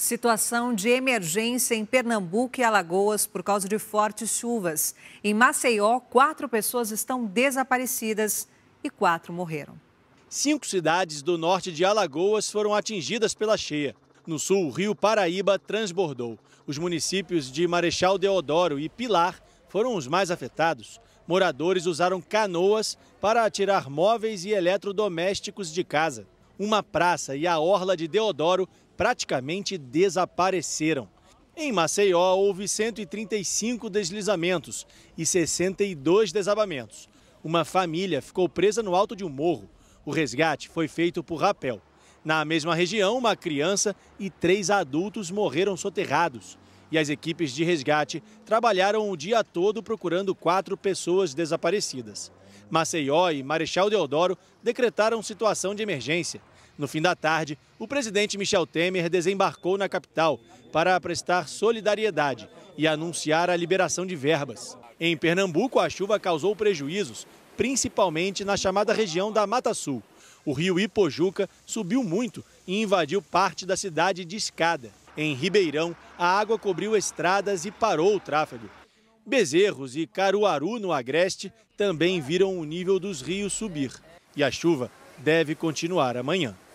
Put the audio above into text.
Situação de emergência em Pernambuco e Alagoas por causa de fortes chuvas. Em Maceió, quatro pessoas estão desaparecidas e quatro morreram. Cinco cidades do norte de Alagoas foram atingidas pela cheia. No sul, o rio Paraíba transbordou. Os municípios de Marechal Deodoro e Pilar foram os mais afetados. Moradores usaram canoas para atirar móveis e eletrodomésticos de casa uma praça e a orla de Deodoro praticamente desapareceram. Em Maceió, houve 135 deslizamentos e 62 desabamentos. Uma família ficou presa no alto de um morro. O resgate foi feito por rapel. Na mesma região, uma criança e três adultos morreram soterrados. E as equipes de resgate trabalharam o dia todo procurando quatro pessoas desaparecidas. Maceió e Marechal Deodoro decretaram situação de emergência. No fim da tarde, o presidente Michel Temer desembarcou na capital para prestar solidariedade e anunciar a liberação de verbas. Em Pernambuco, a chuva causou prejuízos principalmente na chamada região da Mata Sul. O rio Ipojuca subiu muito e invadiu parte da cidade de Escada. Em Ribeirão, a água cobriu estradas e parou o tráfego. Bezerros e Caruaru, no Agreste, também viram o nível dos rios subir. E a chuva deve continuar amanhã.